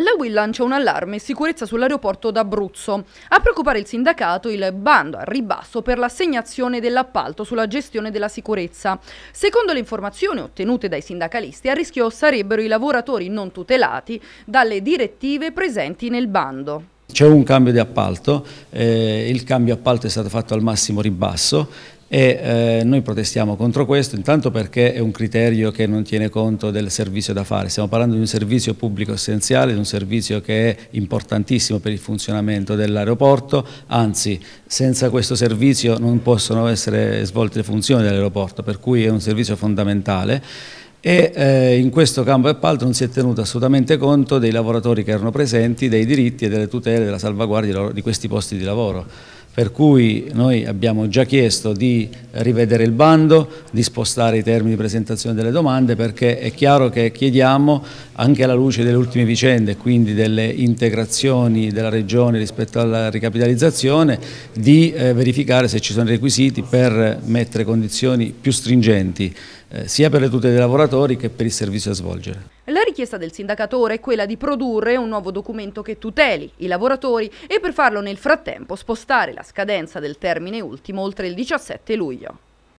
La Will lancia un allarme sicurezza sull'aeroporto d'Abruzzo. A preoccupare il sindacato il bando al ribasso per l'assegnazione dell'appalto sulla gestione della sicurezza. Secondo le informazioni ottenute dai sindacalisti, a rischio sarebbero i lavoratori non tutelati dalle direttive presenti nel bando. C'è un cambio di appalto, eh, il cambio appalto è stato fatto al massimo ribasso e eh, noi protestiamo contro questo intanto perché è un criterio che non tiene conto del servizio da fare, stiamo parlando di un servizio pubblico essenziale, di un servizio che è importantissimo per il funzionamento dell'aeroporto, anzi senza questo servizio non possono essere svolte le funzioni dell'aeroporto, per cui è un servizio fondamentale e eh, in questo campo e non si è tenuto assolutamente conto dei lavoratori che erano presenti, dei diritti e delle tutele, della salvaguardia di questi posti di lavoro per cui noi abbiamo già chiesto di rivedere il bando, di spostare i termini di presentazione delle domande perché è chiaro che chiediamo anche alla luce delle ultime vicende, quindi delle integrazioni della Regione rispetto alla ricapitalizzazione, di eh, verificare se ci sono requisiti per mettere condizioni più stringenti eh, sia per le tutele dei lavoratori che per il servizio a svolgere richiesta del sindacatore è quella di produrre un nuovo documento che tuteli i lavoratori e per farlo nel frattempo spostare la scadenza del termine ultimo oltre il 17 luglio.